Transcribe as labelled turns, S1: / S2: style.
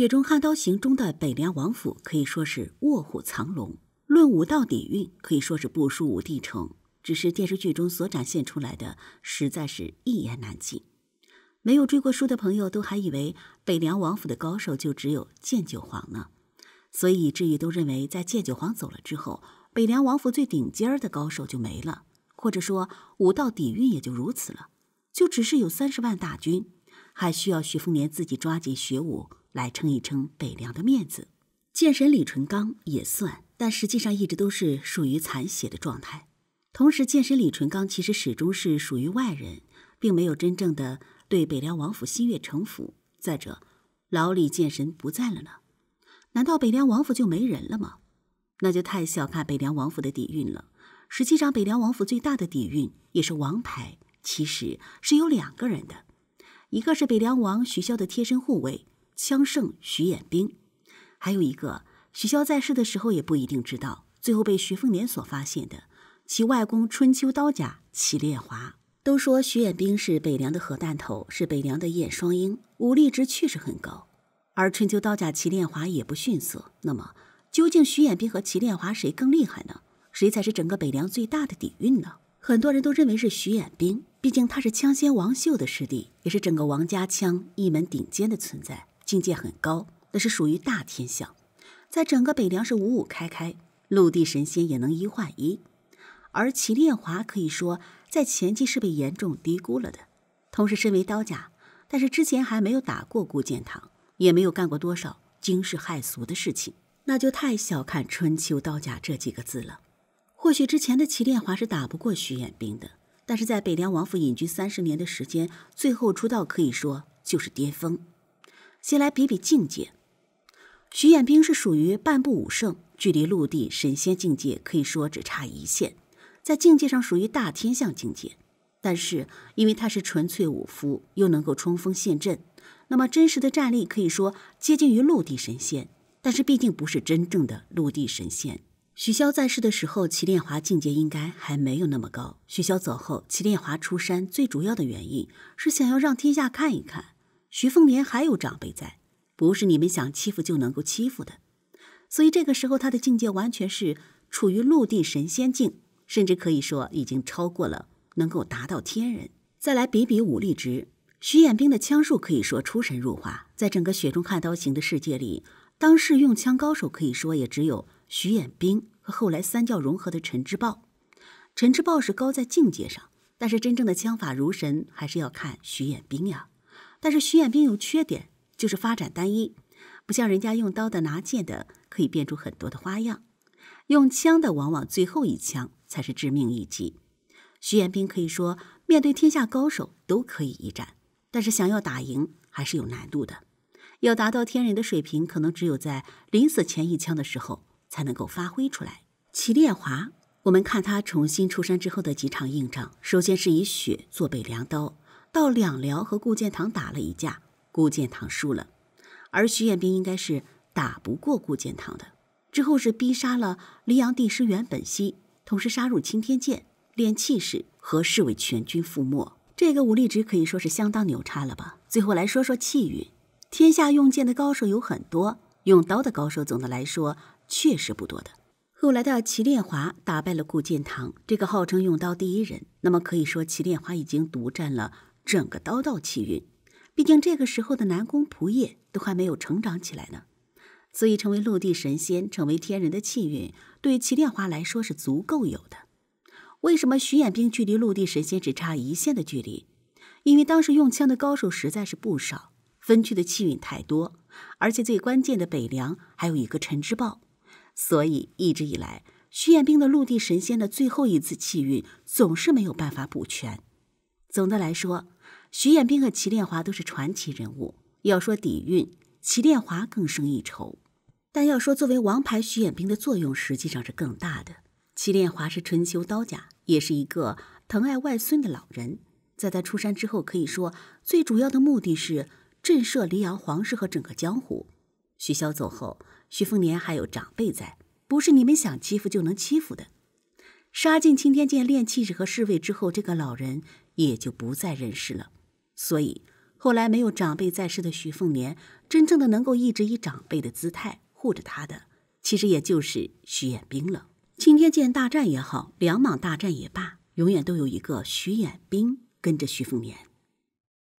S1: 《雪中悍刀行》中的北凉王府可以说是卧虎藏龙，论武道底蕴可以说是不输武帝城。只是电视剧中所展现出来的，实在是一言难尽。没有追过书的朋友都还以为北凉王府的高手就只有剑九皇呢，所以至于都认为在剑九皇走了之后，北凉王府最顶尖儿的高手就没了，或者说武道底蕴也就如此了，就只是有三十万大军，还需要徐凤年自己抓紧学武。来撑一撑北凉的面子，剑神李淳罡也算，但实际上一直都是属于残血的状态。同时，剑神李淳罡其实始终是属于外人，并没有真正的对北凉王府心悦诚服。再者，老李剑神不在了呢，难道北凉王府就没人了吗？那就太小看北凉王府的底蕴了。实际上，北凉王府最大的底蕴也是王牌，其实是有两个人的，一个是北凉王许萧的贴身护卫。枪圣徐衍兵，还有一个徐潇在世的时候也不一定知道，最后被徐凤年所发现的，其外公春秋刀甲齐烈华。都说徐衍兵是北凉的核弹头，是北凉的燕双鹰，武力值确实很高。而春秋刀甲齐烈华也不逊色。那么，究竟徐衍兵和齐烈华谁更厉害呢？谁才是整个北凉最大的底蕴呢？很多人都认为是徐衍兵，毕竟他是枪仙王秀的师弟，也是整个王家枪一门顶尖的存在。境界很高，那是属于大天象，在整个北凉是五五开开，陆地神仙也能一换一。而齐炼华可以说在前期是被严重低估了的。同时，身为刀家，但是之前还没有打过顾建堂，也没有干过多少惊世骇俗的事情，那就太小看“春秋刀家”这几个字了。或许之前的齐炼华是打不过徐延兵的，但是在北凉王府隐居三十年的时间，最后出道可以说就是巅峰。先来比比境界，徐延兵是属于半步武圣，距离陆地神仙境界可以说只差一线，在境界上属于大天象境界。但是因为他是纯粹武夫，又能够冲锋陷阵，那么真实的战力可以说接近于陆地神仙，但是毕竟不是真正的陆地神仙。许潇在世的时候，齐炼华境界应该还没有那么高。许潇走后，齐炼华出山最主要的原因是想要让天下看一看。徐凤年还有长辈在，不是你们想欺负就能够欺负的。所以这个时候他的境界完全是处于陆地神仙境，甚至可以说已经超过了能够达到天人。再来比比武力值，徐衍兵的枪术可以说出神入化，在整个《雪中悍刀行》的世界里，当世用枪高手可以说也只有徐衍兵和后来三教融合的陈之豹。陈之豹是高在境界上，但是真正的枪法如神，还是要看徐衍兵呀。但是徐彦兵有缺点，就是发展单一，不像人家用刀的、拿剑的可以变出很多的花样，用枪的往往最后一枪才是致命一击。徐彦兵可以说面对天下高手都可以一战，但是想要打赢还是有难度的。要达到天人的水平，可能只有在临死前一枪的时候才能够发挥出来。祁烈华，我们看他重新出山之后的几场硬仗，首先是以血做背梁刀。到两辽和顾建堂打了一架，顾建堂输了，而徐彦斌应该是打不过顾建堂的。之后是逼杀了黎阳帝师袁本熙，同时杀入青天剑练气势和侍卫全军覆没。这个武力值可以说是相当牛叉了吧？最后来说说气运，天下用剑的高手有很多，用刀的高手总的来说确实不多的。后来的齐练华打败了顾建堂，这个号称用刀第一人，那么可以说齐练华已经独占了。整个刀道气运，毕竟这个时候的南宫仆射都还没有成长起来呢，所以成为陆地神仙、成为天人的气运，对齐炼华来说是足够有的。为什么徐彦兵距离陆地神仙只差一线的距离？因为当时用枪的高手实在是不少，分区的气运太多，而且最关键的北凉还有一个陈之豹，所以一直以来，徐彦兵的陆地神仙的最后一次气运总是没有办法补全。总的来说。徐彦兵和齐炼华都是传奇人物。要说底蕴，齐炼华更胜一筹。但要说作为王牌，徐彦兵的作用实际上是更大的。齐炼华是春秋刀家，也是一个疼爱外孙的老人。在他出山之后，可以说最主要的目的是震慑黎阳皇室和整个江湖。徐潇走后，徐凤年还有长辈在，不是你们想欺负就能欺负的。杀尽青天剑练气势和侍卫之后，这个老人也就不再认识了。所以，后来没有长辈在世的徐凤年，真正的能够一直以长辈的姿态护着他的，其实也就是徐衍兵了。青天剑大战也好，两莽大战也罢，永远都有一个徐衍兵跟着徐凤年。